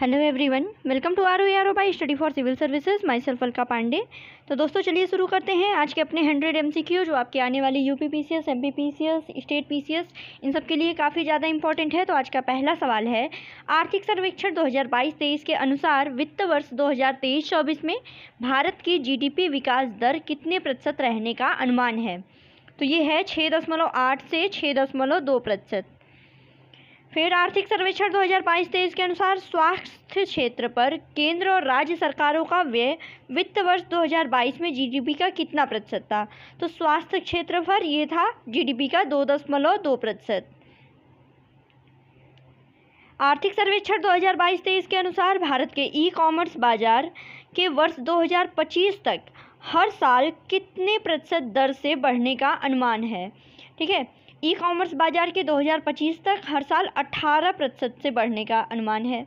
hello everyone welcome to R O R O by study for civil services myself Alka Pandey तो दोस्तों चलिए शुरू करते हैं आज के अपने हंड्रेड एम सी क्यू जो आपके आने वाले U P P C S M P P C S state P C S इन सब के लिए काफ़ी ज़्यादा इंपॉर्टेंट है तो आज का पहला सवाल है आर्थिक सर्वेक्षण दो हज़ार बाईस तेईस के अनुसार वित्त वर्ष दो हज़ार तेईस चौबीस में भारत की जी डी पी विकास दर कितने प्रतिशत रहने का अनुमान है तो ये है छः दशमलव आठ से छः दशमलव दो प्रतिशत फिर आर्थिक सर्वेक्षण 2022-23 के अनुसार स्वास्थ्य क्षेत्र पर केंद्र और राज्य सरकारों का व्यय वित्त वर्ष 2022 में जीडीपी का कितना प्रतिशत था तो स्वास्थ्य क्षेत्र पर यह था जीडीपी का दो दशमलव दो प्रतिशत आर्थिक सर्वेक्षण 2022-23 के अनुसार भारत के ई कॉमर्स बाजार के वर्ष 2025 तक हर साल कितने प्रतिशत दर से बढ़ने का अनुमान है ठीक है ई कॉमर्स बाजार के 2025 तक हर साल 18 प्रतिशत से बढ़ने का अनुमान है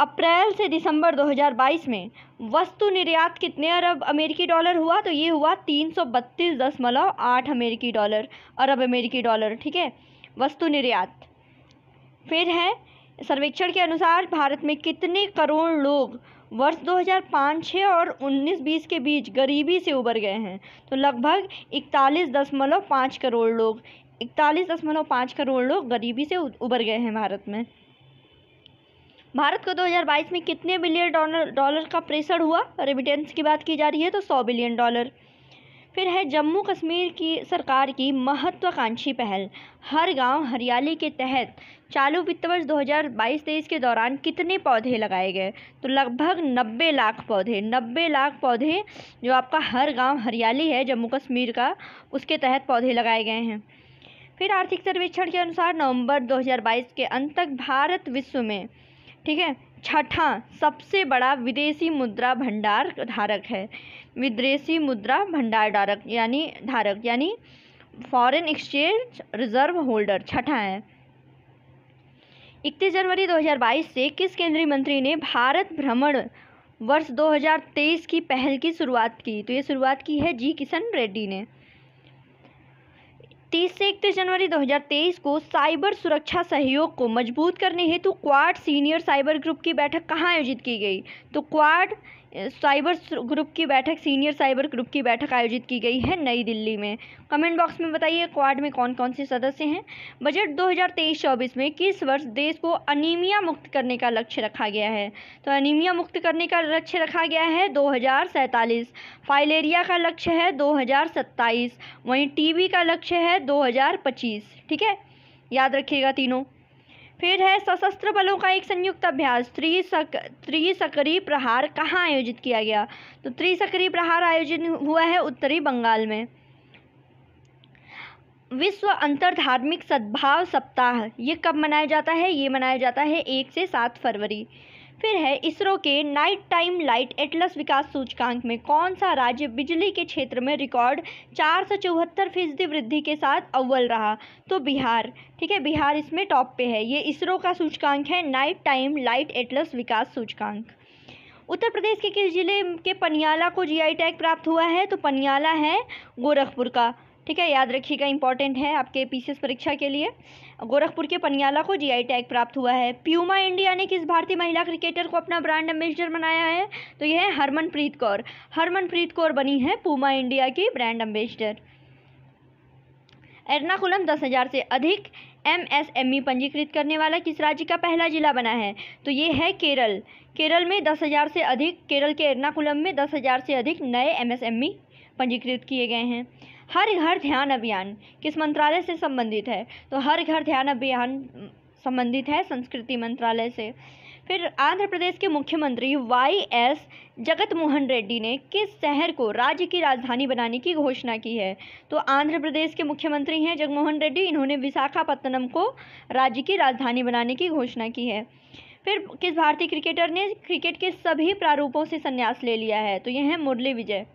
अप्रैल से दिसंबर 2022 में वस्तु निर्यात कितने अरब अमेरिकी डॉलर हुआ तो ये हुआ तीन सौ बत्तीस दशमलव आठ अमेरिकी डॉलर अरब अमेरिकी डॉलर ठीक है वस्तु निर्यात फिर है सर्वेक्षण के अनुसार भारत में कितने करोड़ लोग वर्ष 2005 6 और 19-20 के बीच गरीबी से उबर गए हैं तो लगभग इकतालीस दशमलव पाँच करोड़ लोग इकतालीस दशमलव पाँच करोड़ लोग गरीबी से उबर गए हैं भारत में भारत को 2022 में कितने बिलियन डॉलर डॉलर का प्रेशर हुआ रेमिटेंस की बात की जा रही है तो 100 बिलियन डॉलर फिर है जम्मू कश्मीर की सरकार की महत्वाकांक्षी पहल हर गांव हरियाली के तहत चालू वित्त वर्ष 2022-23 के दौरान कितने पौधे लगाए गए तो लगभग 90 लाख पौधे 90 लाख पौधे जो आपका हर गांव हरियाली है जम्मू कश्मीर का उसके तहत पौधे लगाए गए हैं फिर आर्थिक सर्वेक्षण के अनुसार नवंबर 2022 के अंत तक भारत विश्व में ठीक है छठा सबसे बड़ा विदेशी मुद्रा भंडार धारक है विदेशी मुद्रा भंडार धारक यानी धारक यानी फॉरेन एक्सचेंज रिजर्व होल्डर छठा है इकतीस जनवरी 2022 से किस केंद्रीय मंत्री ने भारत भ्रमण वर्ष 2023 की पहल की शुरुआत की तो ये शुरुआत की है जी किशन रेड्डी ने 30 से इकतीस जनवरी 2023 को साइबर सुरक्षा सहयोग को मजबूत करने हेतु क्वाड सीनियर साइबर ग्रुप की बैठक कहाँ आयोजित की गई तो क्वाड साइबर ग्रुप की बैठक सीनियर साइबर ग्रुप की बैठक आयोजित की गई है नई दिल्ली में कमेंट बॉक्स में बताइए क्वाड में कौन कौन से सदस्य हैं बजट 2023-24 में किस वर्ष देश को अनीमिया मुक्त करने का लक्ष्य रखा गया है तो अनीमिया मुक्त करने का लक्ष्य रखा गया है दो फाइलेरिया का लक्ष्य है दो वहीं टी का लक्ष्य है दो ठीक है याद रखिएगा तीनों फिर है सशस्त्र बलों का एक संयुक्त अभ्यास त्रिसक त्रिसकरी प्रहार कहाँ आयोजित किया गया तो त्रिसकरी प्रहार आयोजित हुआ है उत्तरी बंगाल में विश्व अंतर धार्मिक सद्भाव सप्ताह ये कब मनाया जाता है ये मनाया जाता है एक से सात फरवरी फिर है इसरो के नाइट टाइम लाइट एटलस विकास सूचकांक में कौन सा राज्य बिजली के क्षेत्र में रिकॉर्ड चार सौ चौहत्तर फीसदी वृद्धि के साथ अव्वल रहा तो बिहार ठीक है बिहार इसमें टॉप पे है ये इसरो का सूचकांक है नाइट टाइम लाइट एटलस विकास सूचकांक उत्तर प्रदेश के किस जिले के पनियाला को जीआई टैग प्राप्त हुआ है तो पनियाला है गोरखपुर का ठीक है याद रखिएगा इंपॉर्टेंट है आपके पीसीएस परीक्षा के लिए गोरखपुर के पनियाला को जीआई टैग प्राप्त हुआ है प्यूमा इंडिया ने किस भारतीय महिला क्रिकेटर को अपना ब्रांड एम्बेसडर बनाया है तो यह है हरमनप्रीत कौर हरमनप्रीत कौर बनी है प्यूमा इंडिया की ब्रांड एम्बेसडर एर्नाकुलम दस हज़ार से अधिक एमएसएमई e पंजीकृत करने वाला किस राज्य का पहला जिला बना है तो ये है केरल केरल में दस हज़ार से अधिक केरल के एर्नाकुलम में दस हज़ार से अधिक नए एमएसएमई e पंजीकृत किए गए हैं हर घर ध्यान अभियान किस मंत्रालय से संबंधित है तो हर घर ध्यान अभियान संबंधित है संस्कृति मंत्रालय से फिर आंध्र प्रदेश के मुख्यमंत्री वाई एस जगत मोहन रेड्डी ने किस शहर को राज्य की राजधानी बनाने की घोषणा की है तो आंध्र प्रदेश के मुख्यमंत्री हैं जगमोहन रेड्डी इन्होंने विशाखापत्तनम को राज्य की राजधानी बनाने की घोषणा की है फिर किस भारतीय क्रिकेटर ने क्रिकेट के सभी प्रारूपों से संन्यास ले लिया है तो यह है मुरली विजय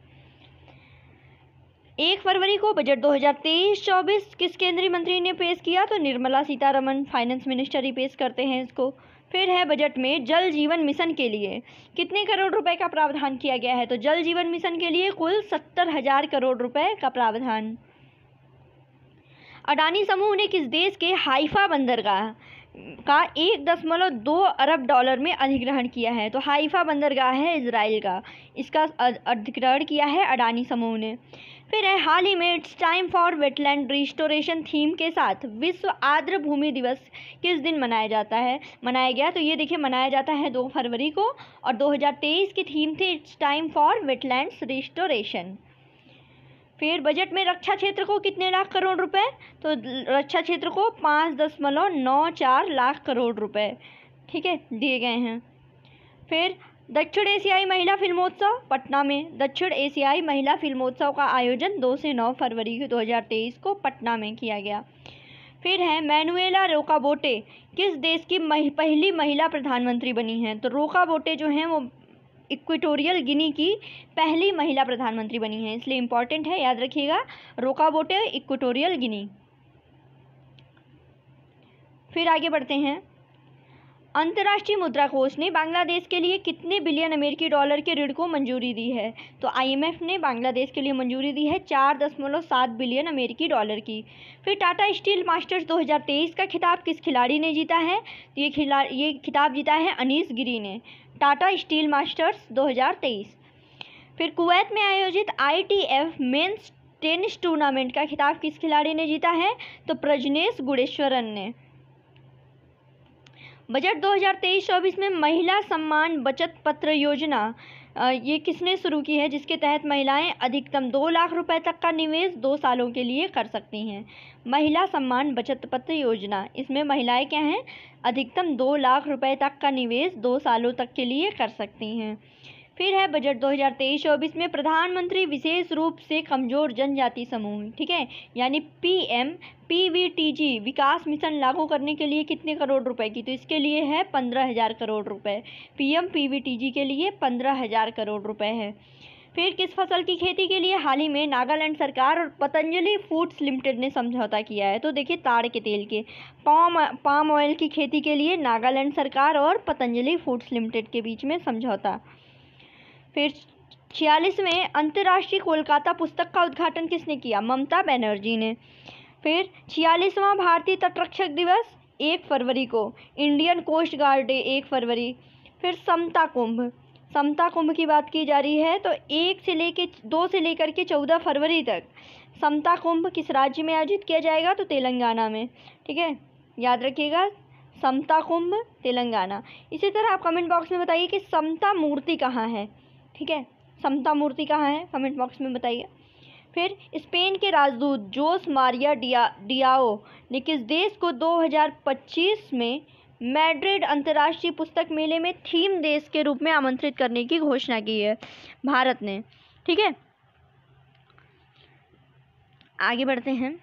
एक फरवरी को बजट 2023-24 किस केंद्रीय मंत्री ने पेश किया तो निर्मला सीतारमन फाइनेंस मिनिस्टर ही पेश करते हैं इसको फिर है बजट में जल जीवन मिशन के लिए कितने करोड़ रुपए का प्रावधान किया गया है तो जल जीवन मिशन के लिए कुल सत्तर हजार करोड़ रुपए का प्रावधान अडानी समूह ने किस देश के हाइफा बंदरगाह का एक दशमलव दो अरब डॉलर में अधिग्रहण किया है तो हाइफा बंदरगाह है इसराइल का इसका अधिग्रहण किया है अडानी समूह ने फिर है हाल ही में it's time for wetland restoration theme के साथ विश्व आर्द्र भूमि दिवस किस दिन मनाया जाता है मनाया गया तो ये देखिए मनाया जाता है दो फरवरी को और 2023 की थीम थी it's time for wetland restoration फिर बजट में रक्षा क्षेत्र को कितने लाख करोड़ रुपए तो रक्षा क्षेत्र को पाँच दशमलव नौ चार लाख करोड़ रुपए ठीक है दिए गए हैं फिर दक्षिण एशियाई महिला फिल्मोत्सव पटना में दक्षिण एशियाई महिला फिल्मोत्सव का आयोजन दो से नौ फरवरी दो को पटना में किया गया फिर है मैनुएला रोकाबोटे किस देश की मह, पहली महिला प्रधानमंत्री बनी हैं तो रोकाबोटे जो हैं वो इक्वेटोरियल गिनी की पहली महिला प्रधानमंत्री बनी है इसलिए इंपॉर्टेंट है याद रखिएगा रोकाबोटे इक्वेटोरियल गिनी फिर आगे बढ़ते हैं अंतर्राष्ट्रीय मुद्रा कोष ने बांग्लादेश के लिए कितने बिलियन अमेरिकी डॉलर के ऋण को मंजूरी दी है तो आईएमएफ ने बांग्लादेश के लिए मंजूरी दी है चार दशमलव सात बिलियन अमेरिकी डॉलर की फिर टाटा स्टील मास्टर्स 2023 का खिताब किस खिलाड़ी ने जीता है तो ये खिला ये खिताब जीता है अनीस गिरी ने टाटा स्टील मास्टर्स दो फिर कुवैत में आयोजित आई मेंस टेनिस टूर्नामेंट का खिताब किस खिलाड़ी ने जीता है तो प्रजनेश गुड़ेश्वरन ने बजट 2023-24 में महिला सम्मान बचत पत्र योजना ये किसने शुरू की है जिसके तहत महिलाएं अधिकतम दो लाख रुपए तक का निवेश दो सालों के लिए कर सकती हैं महिला सम्मान बचत पत्र योजना इसमें महिलाएं क्या हैं अधिकतम दो लाख रुपए तक का निवेश दो सालों तक के लिए कर सकती हैं फिर है बजट 2023-24 में प्रधानमंत्री विशेष रूप से कमजोर जनजाति समूह ठीक है यानी पीएम पीवीटीजी विकास मिशन लागू करने के लिए कितने करोड़ रुपए की तो इसके लिए है पंद्रह हज़ार करोड़ रुपए पीएम पीवीटीजी के लिए पंद्रह हज़ार करोड़ रुपए है फिर किस फसल की खेती के लिए हाल ही में नागालैंड सरकार और पतंजलि फूड्स लिमिटेड ने समझौता किया है तो देखिए ताड़ के तेल के पाम पाम ऑयल की खेती के लिए नागालैंड सरकार और पतंजलि फूड्स लिमिटेड के बीच में समझौता फिर छियालीसवें अंतर्राष्ट्रीय कोलकाता पुस्तक का उद्घाटन किसने किया ममता बनर्जी ने फिर छियालीसवां भारतीय तटरक्षक दिवस एक फरवरी को इंडियन कोस्ट गार्ड डे एक फरवरी फिर समता कुंभ समता कुंभ की बात की जा रही है तो एक से लेके दो से लेकर के चौदह फरवरी तक समता कुंभ किस राज्य में आयोजित किया जाएगा तो तेलंगाना में ठीक है याद रखिएगा समता कुंभ तेलंगाना इसी तरह आप कमेंट बॉक्स में बताइए कि समता मूर्ति कहाँ है ठीक है समता मूर्ति कहाँ है कमेंट बॉक्स में बताइए फिर स्पेन के राजदूत जोस मारिया डिया डियाओ ने किस देश को 2025 में मैड्रिड अंतर्राष्ट्रीय पुस्तक मेले में थीम देश के रूप में आमंत्रित करने की घोषणा की है भारत ने ठीक है आगे बढ़ते हैं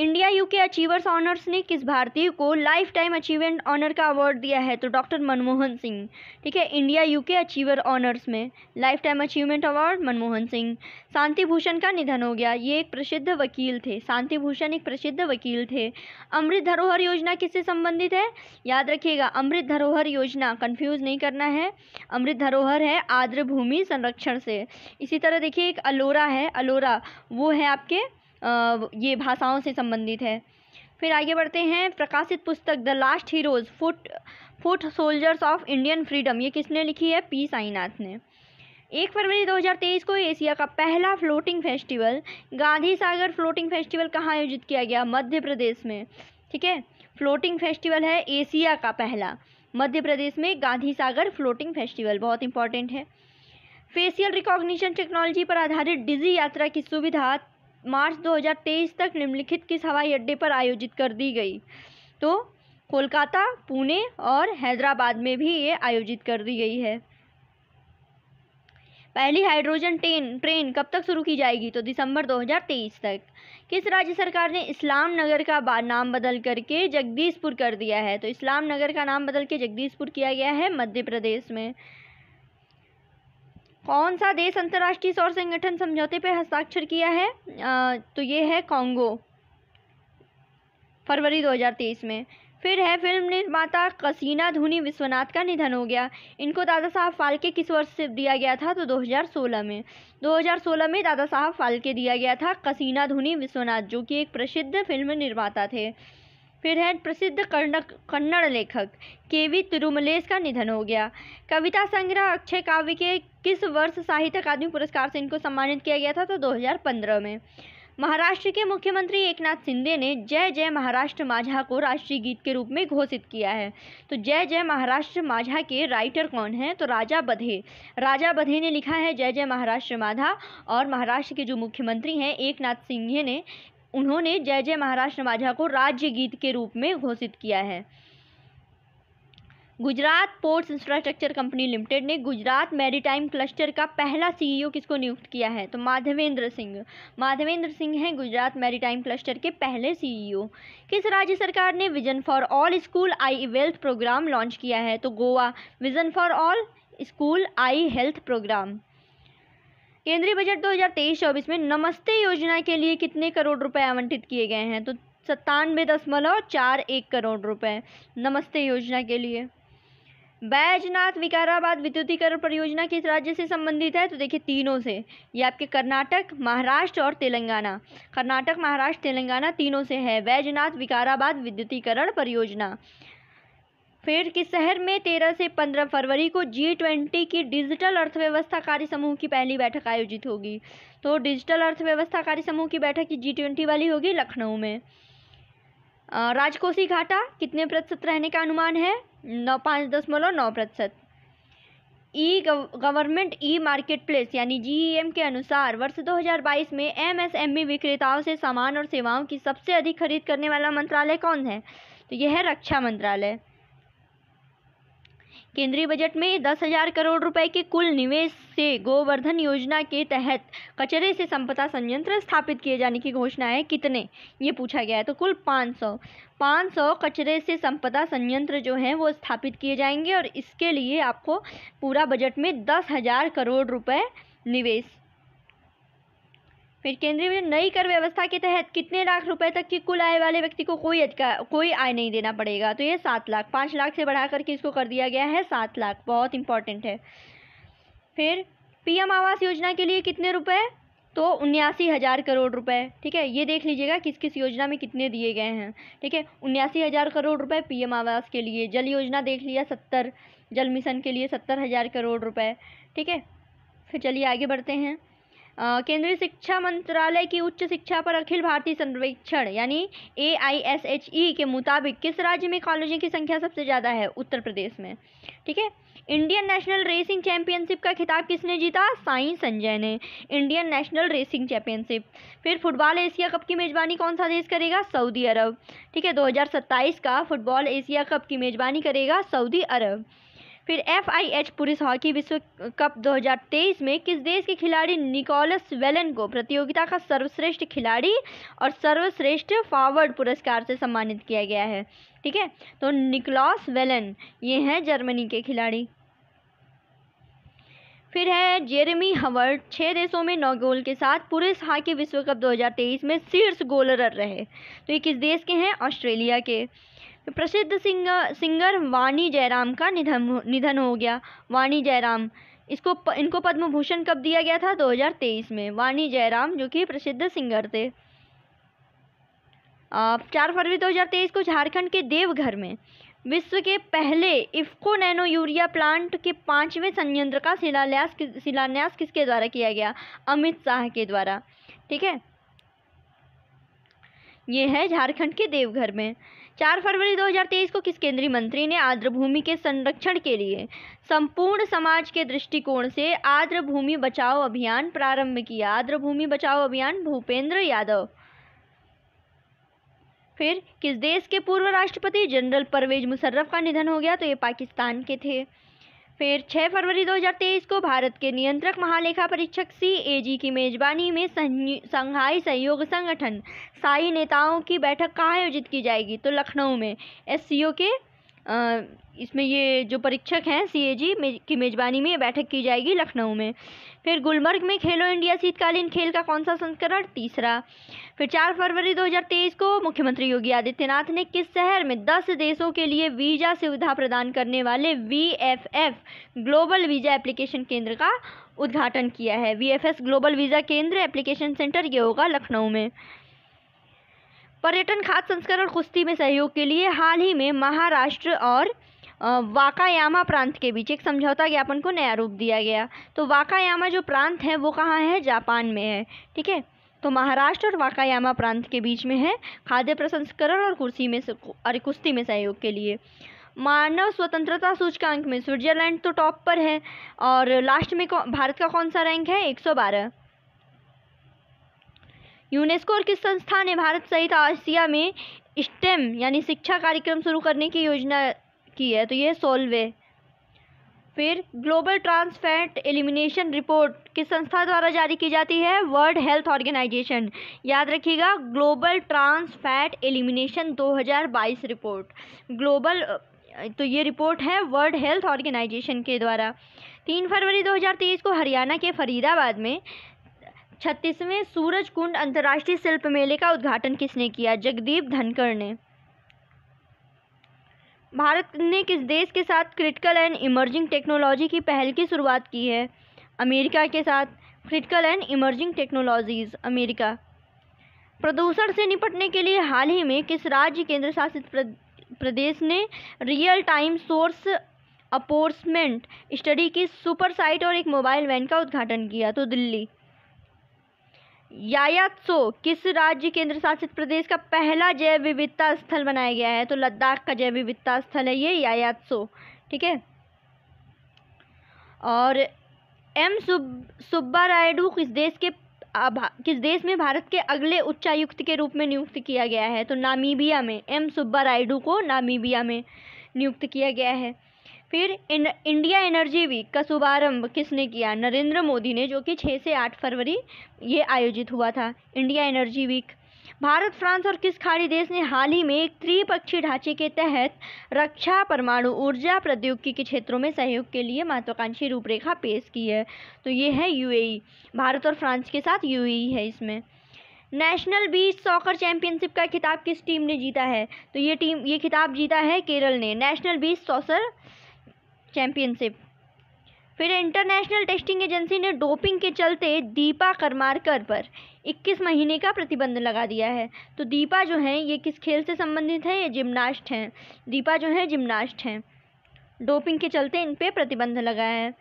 इंडिया यूके अचीवर्स ऑनर्स ने किस भारतीय को लाइफ टाइम अचीवमेंट ऑनर का अवार्ड दिया है तो डॉक्टर मनमोहन सिंह ठीक है इंडिया यूके अचीवर ऑनर्स में life time achievement award Manmohan Singh Shanti Bhushan का निधन हो गया ये एक प्रसिद्ध वकील थे शांति भूषण एक प्रसिद्ध वकील थे अमृत धरोहर योजना किससे संबंधित है याद रखिएगा अमृत धरोहर योजना कन्फ्यूज़ नहीं करना है अमृत धरोहर है आर्द्र भूमि संरक्षण से इसी तरह देखिए एक अलोरा है अलोरा वो है आपके ये भाषाओं से संबंधित है फिर आगे बढ़ते हैं प्रकाशित पुस्तक the last heroes foot foot soldiers of Indian freedom ये किसने लिखी है पी साईनाथ ने एक फरवरी 2023 को एशिया का पहला floating festival Gandhi Sagar floating festival कहाँ आयोजित किया गया मध्य प्रदेश में ठीक है फ्लोटिंग फेस्टिवल है एशिया का पहला मध्य प्रदेश में गांधी सागर फ्लोटिंग फेस्टिवल बहुत इंपॉर्टेंट है फेशियल रिकॉग्निशन टेक्नोलॉजी पर आधारित डिजी यात्रा की सुविधा मार्च 2023 तक निम्नलिखित किस हवाई अड्डे पर आयोजित कर दी गई तो कोलकाता पुणे और हैदराबाद में भी ये आयोजित कर दी गई है पहली हाइड्रोजन ट्रेन ट्रेन कब तक शुरू की जाएगी तो दिसंबर 2023 तक किस राज्य सरकार ने इस्लाम नगर का नाम बदल करके जगदीशपुर कर दिया है तो इस्लाम नगर का नाम बदल के जगदीशपुर किया गया है मध्य प्रदेश में कौन सा देश अंतर्राष्ट्रीय सौर संगठन समझौते पर हस्ताक्षर किया है आ, तो ये है कॉन्गो फरवरी 2023 में फिर है फिल्म निर्माता कसीना धुनी विश्वनाथ का निधन हो गया इनको दादा साहब फाल्के किस वर्ष से दिया गया था तो 2016 में 2016 में दादा साहब फाल्के दिया गया था कसीना धुनी विश्वनाथ जो कि एक प्रसिद्ध फिल्म निर्माता थे फिर है प्रसिद्ध कन्नड़ लेखक के वी तिरुमलेश का निधन हो गया कविता संग्रह अक्षय काव्य के किस वर्ष साहित्य अकादमी पुरस्कार से इनको सम्मानित किया गया था तो 2015 में महाराष्ट्र के मुख्यमंत्री एकनाथ शिंदे ने जय जय महाराष्ट्र माझा को राष्ट्रीय गीत के रूप में घोषित किया है तो जय जय महाराष्ट्र माझा के राइटर कौन हैं तो राजा बधे राजा बधे ने लिखा है जय जय महाराष्ट्र माधा और महाराष्ट्र के जो मुख्यमंत्री हैं एकनाथ सिंह ने उन्होंने जय जय महाराष्ट्र माझा को राज्य गीत के रूप में घोषित किया है Gujarat ports infrastructure company limited ने गुजरात मैरीटाइम क्लस्टर का पहला सीईओ किसको नियुक्त किया है तो माधवेंद्र सिंह माधवेंद्र सिंह हैं गुजरात मैरीटाइम क्लस्टर के पहले सीईओ किस राज्य सरकार ने vision for all school eye wealth program launch किया है तो Goa vision for all school eye health program केंद्रीय बजट 2023-24 में नमस्ते योजना के लिए कितने करोड़ रुपए आवंटित किए गए हैं तो सत्तानवे दशमलव चार एक करोड़ रुपए नमस्ते योजना के लिए बैजनाथ विकाराबाद विद्युतीकरण परियोजना किस राज्य से संबंधित है तो देखिए तीनों से ये आपके कर्नाटक महाराष्ट्र और तेलंगाना कर्नाटक महाराष्ट्र तेलंगाना तीनों से है बैजनाथ विकाराबाद विद्युतीकरण परियोजना फेड के शहर में 13 से 15 फरवरी को जी ट्वेंटी की डिजिटल अर्थव्यवस्था कार्य समूह की पहली बैठक आयोजित होगी तो डिजिटल अर्थव्यवस्था कार्य समूह की बैठक की जी ट्वेंटी वाली होगी लखनऊ में राजकोषी घाटा कितने प्रतिशत रहने का अनुमान है नौ पाँच दशमलव नौ प्रतिशत e government e market place यानी जी e के अनुसार वर्ष 2022 में एमएसएमई e विक्रेताओं से सामान और सेवाओं की सबसे अधिक खरीद करने वाला मंत्रालय कौन है तो यह है रक्षा मंत्रालय केंद्रीय बजट में दस हजार करोड़ रुपए के कुल निवेश से गोवर्धन योजना के तहत कचरे से संपदा संयंत्र स्थापित किए जाने की घोषणा है कितने ये पूछा गया है तो कुल पाँच सौ पाँच सौ कचरे से संपदा संयंत्र जो हैं वो स्थापित किए जाएंगे और इसके लिए आपको पूरा बजट में दस हजार करोड़ रुपए निवेश फिर केंद्रीय नई कर व्यवस्था के तहत कितने लाख रुपए तक की कुल आय वाले व्यक्ति को कोई अधिकार कोई आय नहीं देना पड़ेगा तो ये सात लाख पाँच लाख से बढ़ा करके इसको कर दिया गया है सात लाख बहुत इंपॉर्टेंट है फिर पीएम आवास योजना के लिए कितने रुपए तो उन्यासी हज़ार करोड़ रुपए ठीक है ये देख लीजिएगा किस किस योजना में कितने दिए गए हैं ठीक है उन्यासी हज़ार करोड़ रुपए पीएम आवास के लिए जल योजना देख लिया सत्तर जल मिशन के लिए सत्तर हज़ार करोड़ रुपए ठीक है फिर चलिए आगे बढ़ते हैं केंद्रीय शिक्षा मंत्रालय की उच्च शिक्षा पर अखिल भारतीय सर्वेक्षण यानी ए आई एस एच ई के मुताबिक किस राज्य में कॉलेजों की संख्या सबसे ज़्यादा है उत्तर प्रदेश में ठीक है इंडियन नेशनल रेसिंग चैंपियनशिप का खिताब किसने जीता साई संजय ने इंडियन नेशनल रेसिंग चैंपियनशिप फिर फुटबॉल एशिया कप की मेज़बानी कौन सा देश करेगा सऊदी अरब ठीक है दो का फुटबॉल एशिया कप की मेज़बानी करेगा सऊदी अरब फिर एफ आई एच पुरुष हॉकी विश्व कप 2023 में किस देश के खिलाड़ी निकोलस वेलन को प्रतियोगिता का सर्वश्रेष्ठ खिलाड़ी और सर्वश्रेष्ठ फॉरवर्ड पुरस्कार से सम्मानित किया गया है ठीक है तो निकोलस वेलन ये हैं जर्मनी के खिलाड़ी फिर है जेरेमी हवर्ड छः देशों में नौ गोल के साथ पुरुष हॉकी विश्व कप 2023 में शीर्ष गोलरर रहे तो ये किस देश के हैं ऑस्ट्रेलिया के प्रसिद्ध सिंगर सिंगर वाणी जयराम का निधन निधन हो गया वाणी जयराम इसको प, इनको पद्म भूषण कब दिया गया था 2023 में वाणी जयराम जो कि प्रसिद्ध सिंगर थे चार फरवरी 2023 को झारखंड के देवघर में विश्व के पहले इफ्को नैनो यूरिया प्लांट के पांचवें संयंत्र का शिलान्यास शिलान्यास किसके द्वारा किया गया अमित शाह के द्वारा ठीक है ये है झारखंड के देवघर में चार फरवरी 2023 को किस केंद्रीय मंत्री ने आर्द्र भूमि के संरक्षण के लिए संपूर्ण समाज के दृष्टिकोण से आर्द्र भूमि बचाओ अभियान प्रारंभ किया आर्द्र भूमि बचाओ अभियान भूपेंद्र यादव फिर किस देश के पूर्व राष्ट्रपति जनरल परवेज मुशर्रफ का निधन हो गया तो ये पाकिस्तान के थे फिर 6 फरवरी 2023 को भारत के नियंत्रक महालेखा परीक्षक सी की मेजबानी में संघाई सहयोग संगठन साई नेताओं की बैठक कहाँ आयोजित की जाएगी तो लखनऊ में एस के इसमें ये जो परीक्षक हैं सी ए जी की मेज़बानी में ये बैठक की जाएगी लखनऊ में फिर गुलमर्ग में खेलो इंडिया शीतकालीन खेल का कौन सा संस्करण तीसरा फिर चार फरवरी 2023 को मुख्यमंत्री योगी आदित्यनाथ ने किस शहर में दस देशों के लिए वीज़ा सुविधा प्रदान करने वाले वी ग्लोबल वीज़ा एप्लीकेशन केंद्र का उद्घाटन किया है वी ग्लोबल वीज़ा केंद्र एप्लीकेशन सेंटर ये होगा लखनऊ में पर्यटन खाद्य संस्करण कुश्ती में सहयोग के लिए हाल ही में महाराष्ट्र और वाकायामा प्रांत के बीच एक समझौता ज्ञापन को नया रूप दिया गया तो वाकायामा जो प्रांत है वो कहाँ है जापान में है ठीक है तो महाराष्ट्र और वाकायामा प्रांत के बीच में है खाद्य प्रसंस्करण और कुर्सी में और कुश्ती में सहयोग के लिए मानव स्वतंत्रता सूचकांक में स्विट्जरलैंड तो टॉप पर है और लास्ट में भारत का कौन सा रैंक है एक यूनेस्को और किस संस्था ने भारत सहित आसिया में स्टेम यानी शिक्षा कार्यक्रम शुरू करने की योजना की है तो ये सोलवे फिर ग्लोबल ट्रांसफैट एलिमिनेशन रिपोर्ट किस संस्था द्वारा जारी की जाती है वर्ल्ड हेल्थ ऑर्गेनाइजेशन याद रखिएगा global trans fat elimination 2022 report global तो ये रिपोर्ट है वर्ल्ड हेल्थ ऑर्गेनाइजेशन के द्वारा तीन फरवरी 2023 को हरियाणा के फरीदाबाद में छत्तीसवें सूरज कुंड अंतर्राष्ट्रीय शिल्प मेले का उद्घाटन किसने किया जगदीप धनकर ने भारत ने किस देश के साथ क्रिटिकल एंड इमर्जिंग टेक्नोलॉजी की पहल की शुरुआत की है अमेरिका के साथ critical and emerging technologies America प्रदूषण से निपटने के लिए हाल ही में किस राज्य केंद्र शासित प्रदेश ने real time source apportionment study की सुपर साइट और एक मोबाइल वैन का उद्घाटन किया तो दिल्ली यायात्सो किस राज्य केंद्र शासित प्रदेश का पहला जैव विविधता स्थल बनाया गया है तो लद्दाख का जैव विविधता स्थल है ये यायात्सो ठीक है और एम सुब सुब्बा रायडू किस देश के किस देश में भारत के अगले उच्चायुक्त के रूप में नियुक्त किया गया है तो नामीबिया में एम सुब्बा रायडू को नामीबिया में नियुक्त किया गया है फिर इन, इंडिया एनर्जी वीक का शुभारंभ किसने किया नरेंद्र मोदी ने जो कि 6 से 8 फरवरी ये आयोजित हुआ था India energy week Bharat France और किस खाड़ी देश ने हाल ही में एक त्रिपक्षीय ढांचे के तहत रक्षा परमाणु ऊर्जा प्रौद्योगिकी के क्षेत्रों में सहयोग के लिए महत्वाकांक्षी रूपरेखा पेश की है तो ये है यूएई भारत और फ्रांस के साथ यूएई है इसमें नेशनल बीच सॉकर चैंपियनशिप का खिताब किस टीम ने जीता है तो ये टीम ये खिताब जीता है केरल ने नेशनल बीच सॉसर चैंपियनशिप फिर इंटरनेशनल टेस्टिंग एजेंसी ने डोपिंग के चलते दीपा करमारकर पर 21 महीने का प्रतिबंध लगा दिया है तो दीपा जो है ये किस खेल से संबंधित हैं ये जिमनास्ट हैं दीपा जो है जिमनास्ट हैं डोपिंग के चलते इन पर प्रतिबंध लगाया है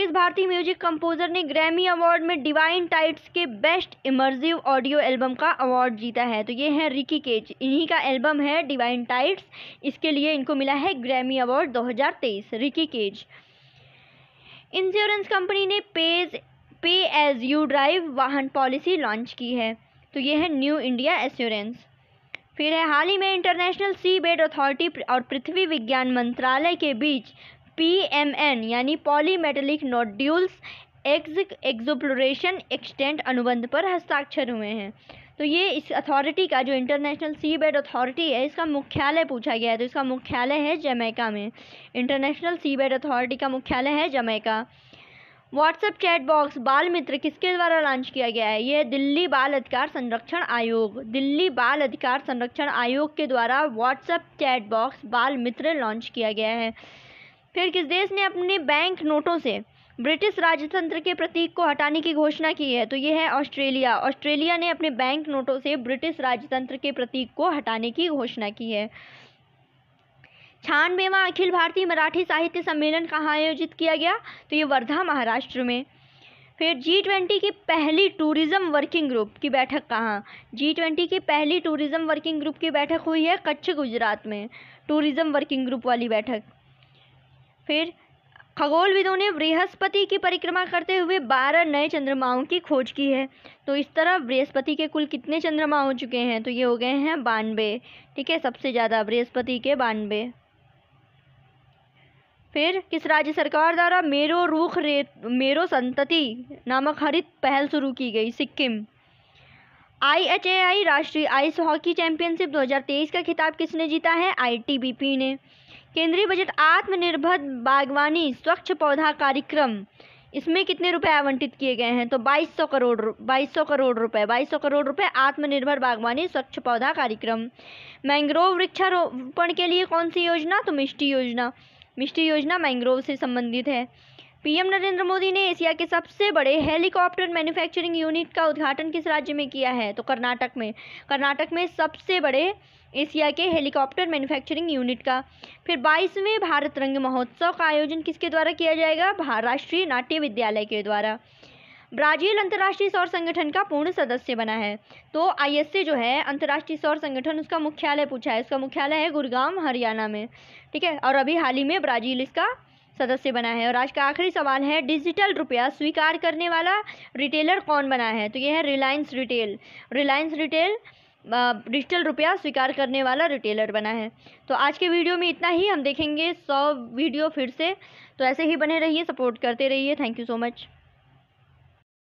किस भारतीय म्यूजिक कंपोजर ने ग्रैमी अवार्ड में डिवाइन टाइट्स के बेस्ट इमर्जिव ऑडियो एल्बम का अवार्ड जीता है तो ये है रिकी केच इन्हीं का एल्बम है डिवाइन टाइट्स इसके लिए इनको मिला है Grammy award 2023 Ricky Kej insurance company ने पेज पे एज यू ड्राइव वाहन पॉलिसी लॉन्च की है तो ये है न्यू इंडिया एश्योरेंस फिर है हाल ही में इंटरनेशनल सी बेड अथॉरिटी और पृथ्वी विज्ञान मंत्रालय के बीच पी एम एन यानी पॉलीमेटलिक नोड्यूल्स एग्ज एक्सोप्लोरेशन एक्सटेंट अनुबंध पर हस्ताक्षर हुए हैं तो ये इस अथॉरिटी का जो इंटरनेशनल सी बेड अथॉरिटी है इसका मुख्यालय पूछा गया है तो इसका मुख्यालय है जमैका में इंटरनेशनल सी बेड अथॉरिटी का मुख्यालय है जमैका व्हाट्सएप चैट बॉक्स बाल मित्र किसके द्वारा लॉन्च किया गया है ये दिल्ली बाल अधिकार संरक्षण आयोग दिल्ली बाल अधिकार संरक्षण आयोग के द्वारा व्हाट्सएप चैट बॉक्स बाल मित्र लॉन्च किया गया है फिर किस देश ने अपने बैंक नोटों से ब्रिटिश राजतंत्र के प्रतीक को हटाने की घोषणा की है तो ये है ऑस्ट्रेलिया ऑस्ट्रेलिया ने अपने बैंक नोटों से ब्रिटिश राजतंत्र के प्रतीक को हटाने की घोषणा की है छानबेवा अखिल भारतीय मराठी साहित्य सम्मेलन कहाँ आयोजित किया गया तो ये वर्धा महाराष्ट्र में फिर जी ट्वेंटी की पहली टूरिज़्म वर्किंग ग्रुप की बैठक कहाँ जी ट्वेंटी की पहली टूरिज़्म वर्किंग ग्रुप की बैठक हुई है कच्छ गुजरात में टूरिज़्म वर्किंग ग्रुप वाली बैठक फिर खगोलविदों ने बृहस्पति की परिक्रमा करते हुए बारह नए चंद्रमाओं की खोज की है तो इस तरह बृहस्पति के कुल कितने चंद्रमा हो चुके हैं तो ये हो गए हैं बानवे ठीक है सबसे ज़्यादा बृहस्पति के बानवे फिर किस राज्य सरकार द्वारा मेरो रूख रेत मेरो संतति नामक हरित पहल शुरू की गई सिक्किम आई एच ए आई राष्ट्रीय आइस हॉकी चैंपियनशिप 2023 का खिताब किसने जीता है आईटीबीपी ने केंद्रीय बजट आत्मनिर्भर बागवानी स्वच्छ पौधा कार्यक्रम इसमें कितने रुपए आवंटित किए गए हैं तो 2200 करोड़ 2200 करोड़ रुपए 2200 करोड़ रुपए आत्मनिर्भर बागवानी स्वच्छ पौधा कार्यक्रम मैंग्रोव वृक्षारोपण के लिए कौन सी योजना तो मिष्टी योजना मिष्टी योजना मैंग्रोव से संबंधित है पीएम नरेंद्र मोदी ने एशिया के सबसे बड़े हेलीकॉप्टर मैन्युफैक्चरिंग यूनिट का उद्घाटन किस राज्य में किया है तो कर्नाटक में कर्नाटक में सबसे बड़े एशिया के हेलीकॉप्टर मैन्युफैक्चरिंग यूनिट का फिर बाईसवें भारत रंग महोत्सव का आयोजन किसके द्वारा किया जाएगा राष्ट्रीय नाट्य विद्यालय के द्वारा ब्राज़ील अंतर्राष्ट्रीय सौर संगठन का पूर्ण सदस्य बना है तो आईएसए जो है अंतर्राष्ट्रीय सौर संगठन उसका मुख्यालय पूछा है उसका मुख्यालय है गुरुग्राम हरियाणा में ठीक है और अभी हाल ही में ब्राज़ील इसका सदस्य बना है और आज का आखिरी सवाल है डिजिटल रुपया स्वीकार करने वाला रिटेलर कौन बना है तो यह है Reliance retail Reliance retail digital रुपया स्वीकार करने वाला रिटेलर बना है तो आज के वीडियो में इतना ही हम देखेंगे सौ वीडियो फिर से तो ऐसे ही बने रहिए सपोर्ट करते रहिए थैंक यू सो मच